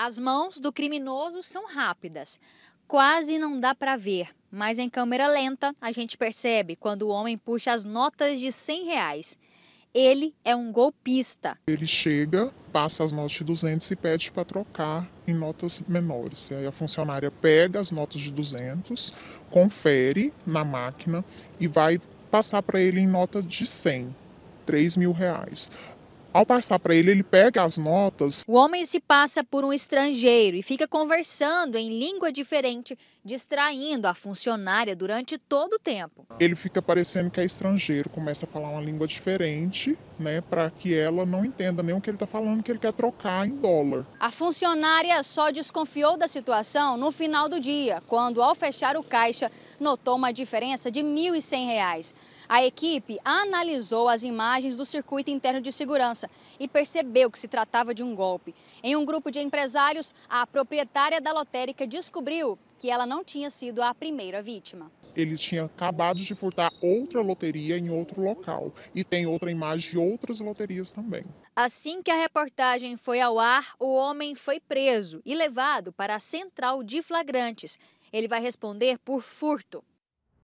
As mãos do criminoso são rápidas, quase não dá para ver, mas em câmera lenta a gente percebe quando o homem puxa as notas de 100 reais. Ele é um golpista. Ele chega, passa as notas de 200 e pede para trocar em notas menores. E aí a funcionária pega as notas de 200, confere na máquina e vai passar para ele em nota de 100, 3 mil reais. Ao passar para ele, ele pega as notas. O homem se passa por um estrangeiro e fica conversando em língua diferente, distraindo a funcionária durante todo o tempo. Ele fica parecendo que é estrangeiro, começa a falar uma língua diferente, né, para que ela não entenda nem o que ele está falando, que ele quer trocar em dólar. A funcionária só desconfiou da situação no final do dia, quando ao fechar o caixa notou uma diferença de R$ 1.100. A equipe analisou as imagens do circuito interno de segurança e percebeu que se tratava de um golpe. Em um grupo de empresários, a proprietária da lotérica descobriu que ela não tinha sido a primeira vítima. Eles tinham acabado de furtar outra loteria em outro local e tem outra imagem de outras loterias também. Assim que a reportagem foi ao ar, o homem foi preso e levado para a central de flagrantes ele vai responder por furto.